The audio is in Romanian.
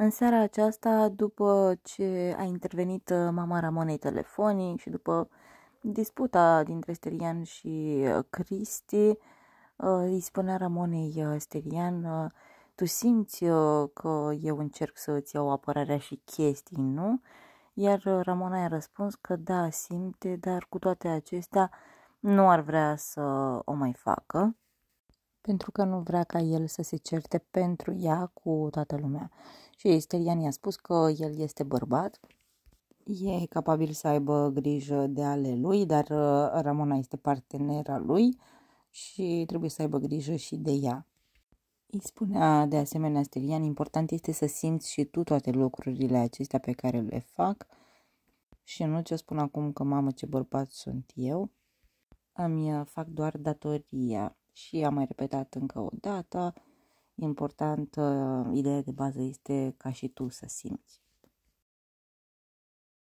În seara aceasta, după ce a intervenit uh, mama Ramonei telefonic și după disputa dintre Sterian și uh, Cristi, uh, îi spunea Ramonei Sterian, tu simți că eu încerc să îți iau apărarea și chestii, nu? Iar Ramona i-a răspuns că da, simte, dar cu toate acestea nu ar vrea să o mai facă pentru că nu vrea ca el să se certe pentru ea cu toată lumea. Și Esterian i-a spus că el este bărbat, e capabil să aibă grijă de ale lui, dar uh, Ramona este partenera lui și trebuie să aibă grijă și de ea. Îi spunea de asemenea Sterian, important este să simți și tu toate lucrurile acestea pe care le fac și nu ce spun acum că mamă ce bărbat sunt eu, îmi uh, fac doar datoria și am mai repetat încă o dată. Important, uh, ideea de bază este ca și tu să simți.